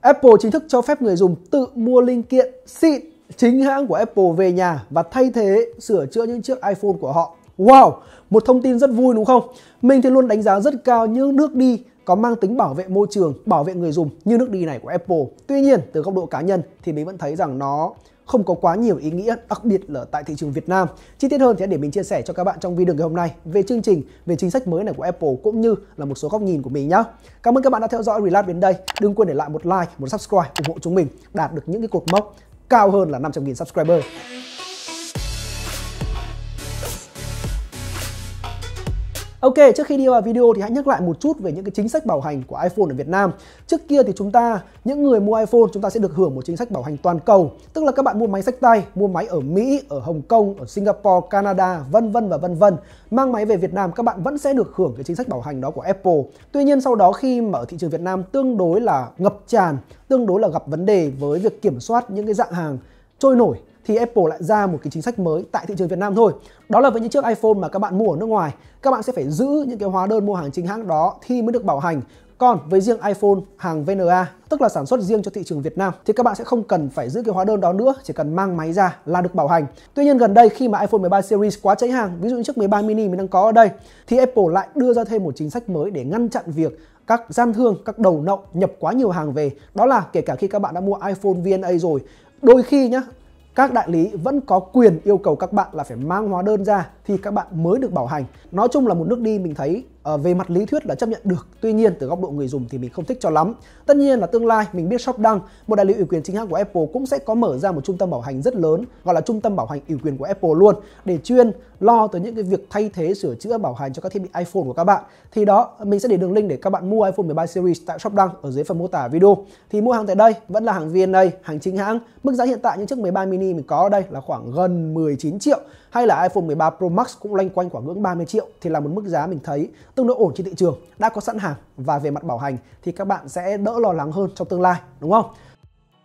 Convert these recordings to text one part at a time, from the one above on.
Apple chính thức cho phép người dùng tự mua linh kiện xịn chính hãng của Apple về nhà và thay thế sửa chữa những chiếc iPhone của họ. Wow, một thông tin rất vui đúng không? Mình thì luôn đánh giá rất cao những nước đi có mang tính bảo vệ môi trường, bảo vệ người dùng như nước đi này của Apple. Tuy nhiên, từ góc độ cá nhân thì mình vẫn thấy rằng nó không có quá nhiều ý nghĩa đặc biệt là tại thị trường Việt Nam. Chi tiết hơn thì để mình chia sẻ cho các bạn trong video ngày hôm nay về chương trình, về chính sách mới này của Apple cũng như là một số góc nhìn của mình nhé. Cảm ơn các bạn đã theo dõi Relab đến đây. Đừng quên để lại một like, một subscribe ủng hộ chúng mình đạt được những cái cột mốc cao hơn là 500.000 subscriber. Ok, trước khi đi vào video thì hãy nhắc lại một chút về những cái chính sách bảo hành của iPhone ở Việt Nam. Trước kia thì chúng ta, những người mua iPhone chúng ta sẽ được hưởng một chính sách bảo hành toàn cầu, tức là các bạn mua máy sách tay, mua máy ở Mỹ, ở Hồng Kông, ở Singapore, Canada, vân vân và vân vân, mang máy về Việt Nam các bạn vẫn sẽ được hưởng cái chính sách bảo hành đó của Apple. Tuy nhiên sau đó khi mà ở thị trường Việt Nam tương đối là ngập tràn, tương đối là gặp vấn đề với việc kiểm soát những cái dạng hàng trôi nổi thì Apple lại ra một cái chính sách mới tại thị trường Việt Nam thôi. Đó là với những chiếc iPhone mà các bạn mua ở nước ngoài, các bạn sẽ phải giữ những cái hóa đơn mua hàng chính hãng đó thì mới được bảo hành. Còn với riêng iPhone hàng VNA, tức là sản xuất riêng cho thị trường Việt Nam thì các bạn sẽ không cần phải giữ cái hóa đơn đó nữa, chỉ cần mang máy ra là được bảo hành. Tuy nhiên gần đây khi mà iPhone 13 series quá cháy hàng, ví dụ như chiếc 13 mini mình đang có ở đây thì Apple lại đưa ra thêm một chính sách mới để ngăn chặn việc các gian thương, các đầu nậu nhập quá nhiều hàng về. Đó là kể cả khi các bạn đã mua iPhone VNA rồi, đôi khi nhá các đại lý vẫn có quyền yêu cầu các bạn là phải mang hóa đơn ra thì các bạn mới được bảo hành nói chung là một nước đi mình thấy Ờ, về mặt lý thuyết là chấp nhận được tuy nhiên từ góc độ người dùng thì mình không thích cho lắm tất nhiên là tương lai mình biết shop ShopDunk một đại lý ủy quyền chính hãng của Apple cũng sẽ có mở ra một trung tâm bảo hành rất lớn gọi là trung tâm bảo hành ủy quyền của Apple luôn để chuyên lo tới những cái việc thay thế sửa chữa bảo hành cho các thiết bị iPhone của các bạn thì đó mình sẽ để đường link để các bạn mua iPhone 13 series tại shop ShopDunk ở dưới phần mô tả video thì mua hàng tại đây vẫn là hàng VNA hàng chính hãng mức giá hiện tại những chiếc 13 mini mình có ở đây là khoảng gần 19 triệu hay là iPhone 13 Pro Max cũng loanh quanh khoảng ngưỡng 30 triệu thì là một mức giá mình thấy tương đối ổn trên thị trường đã có sẵn hàng và về mặt bảo hành thì các bạn sẽ đỡ lo lắng hơn trong tương lai đúng không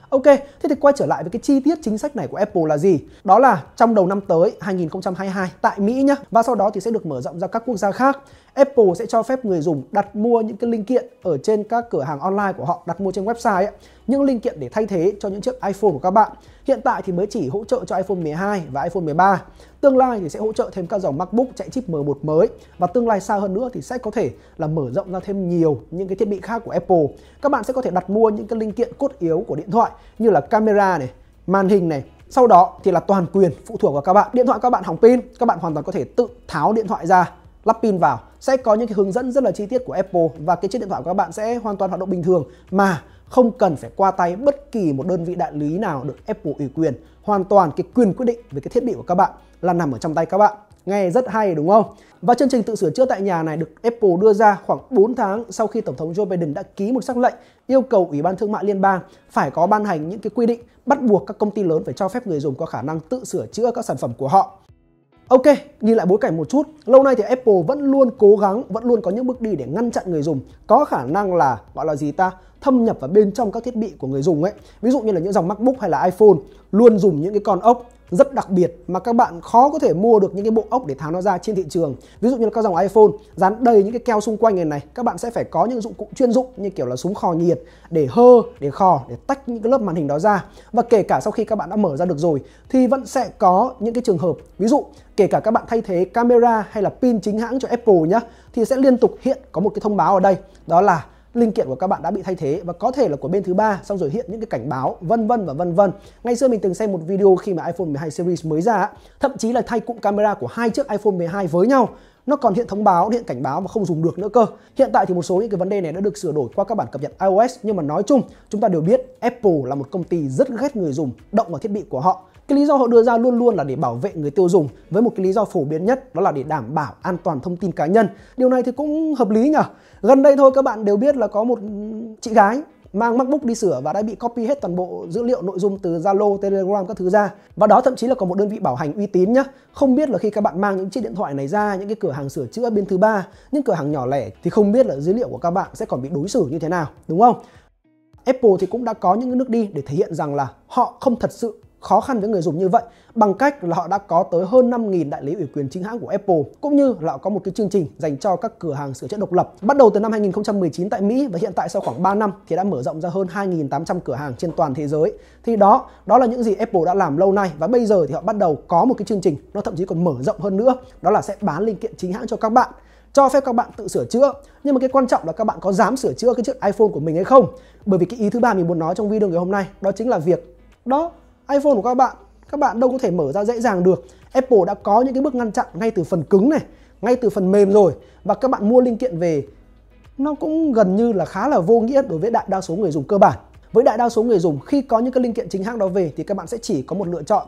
Ok, thế thì quay trở lại với cái chi tiết chính sách này của Apple là gì? Đó là trong đầu năm tới 2022 tại Mỹ nhé và sau đó thì sẽ được mở rộng ra các quốc gia khác. Apple sẽ cho phép người dùng đặt mua những cái linh kiện ở trên các cửa hàng online của họ đặt mua trên website ấy những linh kiện để thay thế cho những chiếc iPhone của các bạn. Hiện tại thì mới chỉ hỗ trợ cho iPhone 12 và iPhone 13. Tương lai thì sẽ hỗ trợ thêm các dòng MacBook chạy chip M1 mới và tương lai xa hơn nữa thì sẽ có thể là mở rộng ra thêm nhiều những cái thiết bị khác của Apple. Các bạn sẽ có thể đặt mua những cái linh kiện cốt yếu của điện thoại như là camera này, màn hình này, sau đó thì là toàn quyền phụ thuộc vào các bạn. Điện thoại các bạn hỏng pin, các bạn hoàn toàn có thể tự tháo điện thoại ra, lắp pin vào sẽ có những cái hướng dẫn rất là chi tiết của Apple và cái chiếc điện thoại của các bạn sẽ hoàn toàn hoạt động bình thường mà không cần phải qua tay bất kỳ một đơn vị đại lý nào được Apple ủy quyền. Hoàn toàn cái quyền quyết định về cái thiết bị của các bạn là nằm ở trong tay các bạn. Nghe rất hay đúng không? Và chương trình tự sửa chữa tại nhà này được Apple đưa ra khoảng 4 tháng sau khi Tổng thống Joe Biden đã ký một sắc lệnh yêu cầu Ủy ban Thương mại Liên bang phải có ban hành những cái quy định bắt buộc các công ty lớn phải cho phép người dùng có khả năng tự sửa chữa các sản phẩm của họ. Ok, nhìn lại bối cảnh một chút, lâu nay thì Apple vẫn luôn cố gắng, vẫn luôn có những bước đi để ngăn chặn người dùng, có khả năng là gọi là gì ta, thâm nhập vào bên trong các thiết bị của người dùng ấy. Ví dụ như là những dòng MacBook hay là iPhone luôn dùng những cái con ốc rất đặc biệt mà các bạn khó có thể mua được những cái bộ ốc để tháo nó ra trên thị trường ví dụ như là các dòng iPhone dán đầy những cái keo xung quanh này này các bạn sẽ phải có những dụng cụ chuyên dụng như kiểu là súng khò nhiệt để hơ để khò để tách những cái lớp màn hình đó ra và kể cả sau khi các bạn đã mở ra được rồi thì vẫn sẽ có những cái trường hợp ví dụ kể cả các bạn thay thế camera hay là pin chính hãng cho Apple nhá thì sẽ liên tục hiện có một cái thông báo ở đây đó là linh kiện của các bạn đã bị thay thế và có thể là của bên thứ ba xong rồi hiện những cái cảnh báo vân vân và vân vân ngày xưa mình từng xem một video khi mà iPhone 12 series mới ra thậm chí là thay cụm camera của hai chiếc iPhone 12 với nhau nó còn hiện thông báo hiện cảnh báo mà không dùng được nữa cơ hiện tại thì một số những cái vấn đề này đã được sửa đổi qua các bản cập nhật iOS nhưng mà nói chung chúng ta đều biết Apple là một công ty rất ghét người dùng động vào thiết bị của họ cái lý do họ đưa ra luôn luôn là để bảo vệ người tiêu dùng với một cái lý do phổ biến nhất đó là để đảm bảo an toàn thông tin cá nhân điều này thì cũng hợp lý nhỉ gần đây thôi các bạn đều biết là có một chị gái mang MacBook đi sửa và đã bị copy hết toàn bộ dữ liệu nội dung từ Zalo, Telegram các thứ ra. Và đó thậm chí là có một đơn vị bảo hành uy tín nhá. Không biết là khi các bạn mang những chiếc điện thoại này ra những cái cửa hàng sửa chữa bên thứ ba, những cửa hàng nhỏ lẻ thì không biết là dữ liệu của các bạn sẽ còn bị đối xử như thế nào, đúng không? Apple thì cũng đã có những nước đi để thể hiện rằng là họ không thật sự khó khăn với người dùng như vậy bằng cách là họ đã có tới hơn 5.000 đại lý ủy quyền chính hãng của Apple cũng như là họ có một cái chương trình dành cho các cửa hàng sửa chữa độc lập. Bắt đầu từ năm 2019 tại Mỹ và hiện tại sau khoảng 3 năm thì đã mở rộng ra hơn 2.800 cửa hàng trên toàn thế giới. Thì đó, đó là những gì Apple đã làm lâu nay và bây giờ thì họ bắt đầu có một cái chương trình nó thậm chí còn mở rộng hơn nữa, đó là sẽ bán linh kiện chính hãng cho các bạn cho phép các bạn tự sửa chữa nhưng mà cái quan trọng là các bạn có dám sửa chữa cái chiếc iPhone của mình hay không bởi vì cái ý thứ ba mình muốn nói trong video ngày hôm nay đó chính là việc đó iPhone của các bạn các bạn đâu có thể mở ra dễ dàng được Apple đã có những cái bước ngăn chặn ngay từ phần cứng này ngay từ phần mềm rồi và các bạn mua linh kiện về nó cũng gần như là khá là vô nghĩa đối với đại đa số người dùng cơ bản với đại đa số người dùng khi có những cái linh kiện chính hãng đó về thì các bạn sẽ chỉ có một lựa chọn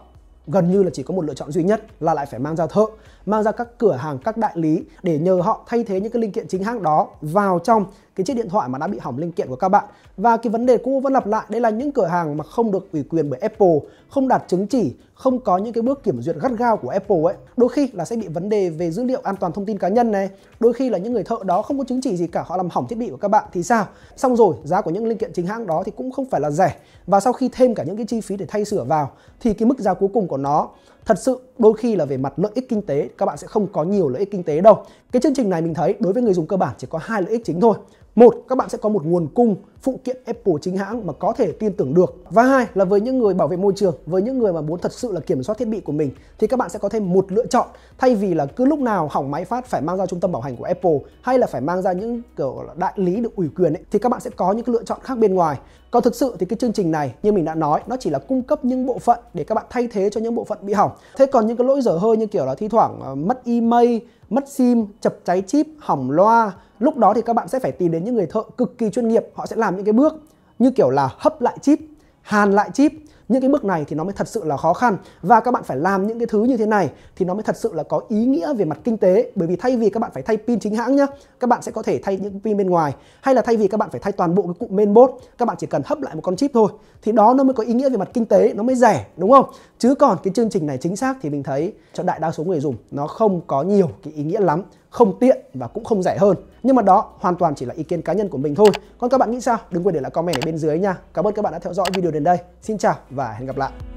gần như là chỉ có một lựa chọn duy nhất là lại phải mang ra thợ, mang ra các cửa hàng, các đại lý để nhờ họ thay thế những cái linh kiện chính hãng đó vào trong cái chiếc điện thoại mà đã bị hỏng linh kiện của các bạn và cái vấn đề cũ vẫn lặp lại đây là những cửa hàng mà không được ủy quyền bởi Apple không đạt chứng chỉ không có những cái bước kiểm duyệt gắt gao của Apple ấy đôi khi là sẽ bị vấn đề về dữ liệu an toàn thông tin cá nhân này đôi khi là những người thợ đó không có chứng chỉ gì cả họ làm hỏng thiết bị của các bạn thì sao xong rồi giá của những linh kiện chính hãng đó thì cũng không phải là rẻ và sau khi thêm cả những cái chi phí để thay sửa vào thì cái mức giá cuối cùng của nó thật sự đôi khi là về mặt lợi ích kinh tế các bạn sẽ không có nhiều lợi ích kinh tế đâu cái chương trình này mình thấy đối với người dùng cơ bản chỉ có hai lợi ích chính thôi một các bạn sẽ có một nguồn cung phụ kiện Apple chính hãng mà có thể tin tưởng được và hai là với những người bảo vệ môi trường với những người mà muốn thật sự là kiểm soát thiết bị của mình thì các bạn sẽ có thêm một lựa chọn thay vì là cứ lúc nào hỏng máy phát phải mang ra trung tâm bảo hành của Apple hay là phải mang ra những kiểu đại lý được ủy quyền ấy, thì các bạn sẽ có những cái lựa chọn khác bên ngoài còn thực sự thì cái chương trình này như mình đã nói nó chỉ là cung cấp những bộ phận để các bạn thay thế cho những bộ phận bị hỏng thế còn những cái lỗi dở hơi như kiểu là thi thoảng ờ, mất email mất sim chập cháy chip hỏng loa lúc đó thì các bạn sẽ phải tìm đến những người thợ cực kỳ chuyên nghiệp họ sẽ làm những cái bước như kiểu là hấp lại chip hàn lại chip những cái bước này thì nó mới thật sự là khó khăn và các bạn phải làm những cái thứ như thế này thì nó mới thật sự là có ý nghĩa về mặt kinh tế bởi vì thay vì các bạn phải thay pin chính hãng nhá các bạn sẽ có thể thay những pin bên ngoài hay là thay vì các bạn phải thay toàn bộ cái cụm mainboard các bạn chỉ cần hấp lại một con chip thôi thì đó nó mới có ý nghĩa về mặt kinh tế nó mới rẻ đúng không chứ còn cái chương trình này chính xác thì mình thấy cho đại đa số người dùng nó không có nhiều cái ý nghĩa lắm không tiện và cũng không rẻ hơn nhưng mà đó hoàn toàn chỉ là ý kiến cá nhân của mình thôi còn các bạn nghĩ sao đừng quên để lại comment ở bên dưới nha cảm ơn các bạn đã theo dõi video đến đây xin chào và hẹn gặp lại